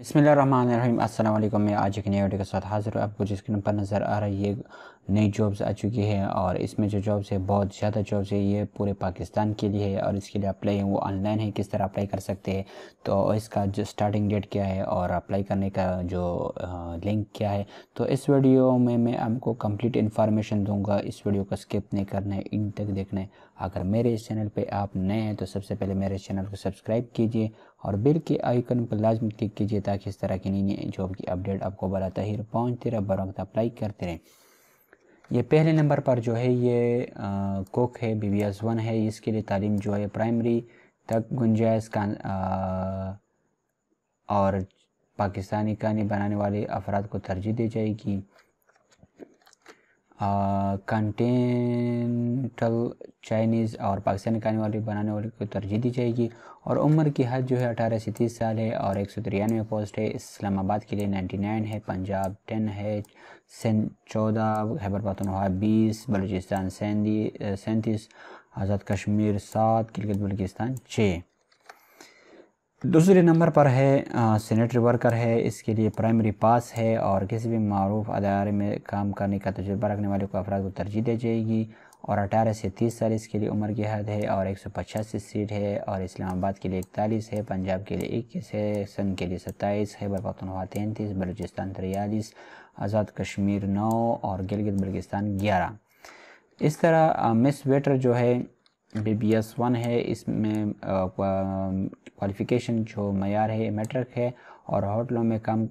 बसमिल रहीम अस्सलाम वालेकुम मैं आज एक नए वीडियो के साथ हाज़िर हूँ आपको जिसके नंबर नज़र आ रही है नई जॉब्स आ चुकी है और इसमें जो जॉब्स है बहुत ज़्यादा जॉब्स है ये पूरे पाकिस्तान के लिए है और इसके लिए अप्लाई वो ऑनलाइन है किस तरह अप्लाई कर सकते हैं तो इसका जो स्टार्टिंग डेट क्या है और अप्लाई करने का जो लिंक क्या है तो इस वीडियो में मैं आपको कंप्लीट इन्फॉर्मेशन दूंगा इस वीडियो को स्किप नहीं करना है इन तक देखना है अगर मेरे इस चैनल पर आप नए हैं तो सबसे पहले मेरे चैनल को सब्सक्राइब कीजिए और बिल के आइकन पर लाजम क्लिक कीजिए ताकि इस तरह की नई नई जॉब की अपडेट आपको बड़ा तहिर पहुँचते रहे बर वक्त अप्लाई करते रहें ये पहले नंबर पर जो है ये कोक है बी बी एस वन है इसके लिए तालीम जो है प्राइमरी तक गुंजाइश का और पाकिस्तानी कहानी बनाने वाले अफराद को तरजीह दी जाएगी कंटेंटल चाइनीज़ और पाकिस्तानी खाने वाले बनाने वाले को तरजीह दी जाएगी और उम्र की हद जो है अठारह से तीस साल है और एक सौ तिरानवे पोस्ट है इस्लामाबाद के लिए नाइन्टी नाइन है पंजाब टेन है सिंध चौदह हैबर पतनवा बीस बलूचिस्तान सैंतीस आज़ाद कश्मीर सात गिलगित बल्किस्तान छः दूसरे नंबर पर है सैनिटरी वर्कर है इसके लिए प्राइमरी पास है और किसी भी मरूफ अदारे में काम करने का तजुर्बा रखने वाले को अफराद को तरजीह दी जाएगी और अठारह से तीस साल इसके लिए उम्र की हद है और एक सौ पचासी सीट है और इस्लामाबाद के लिए इकतालीस है पंजाब के लिए इक्कीस है सिंध के लिए सत्ताईस है बरपतनवा तैंतीस बलूचिस्तान तिरयालीस आज़ाद कश्मीर नौ और गिलगित बल्किस्तान ग्यारह इस तरह मिस वेटर जो है अभी बी एस वन है इसमें क्वालिफ़िकेशन जो मैार है मेट्रिक है और होटलों में काम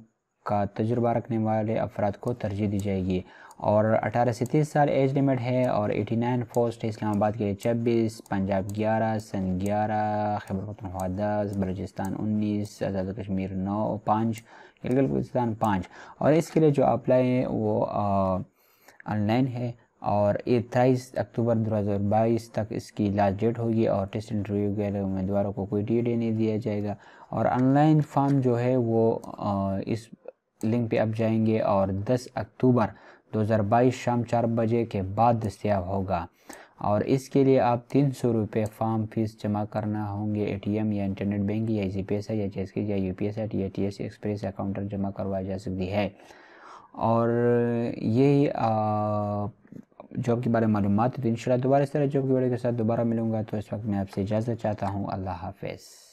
का तजुर्बा रखने वाले अफराद को तरजीह दी जाएगी और 18 से 30 साल एज लिमिट है और 89 पोस्ट है इस्लामाबाद के लिए छब्बीस पंजाब 11 सन 11 खैबर पखनवा दस बलोचिस्तान 19 आज़ाद कश्मीर नौ पाँच गिलगित बलोचिस्तान पाँच और इसके लिए जो अप्लाई है वो ऑनलाइन है और तेईस अक्टूबर 2022 तक इसकी लास्ट डेट होगी और टेस्ट इंटरव्यू के उम्मीदवारों को कोई डी नहीं दिया जाएगा और ऑनलाइन फॉर्म जो है वो इस लिंक पे आप जाएंगे और 10 अक्टूबर 2022 शाम चार बजे के बाद दस्तियाब होगा और इसके लिए आप तीन सौ रुपये फार्म फीस जमा करना होंगे एटीएम या इंटरनेट बैंक या जी पी या जी या यू पी एस या टी एस एक्सप्रेस अकाउंटर जमा करवाई जा सकती है और यही जॉब के बारे में मालूम तो इन दोबारा इस तरह जॉब के बारे के साथ दोबारा मिलूंगा तो इस वक्त मैं आपसे इजाज़त चाहता हूँ अल्लाह हाफिज़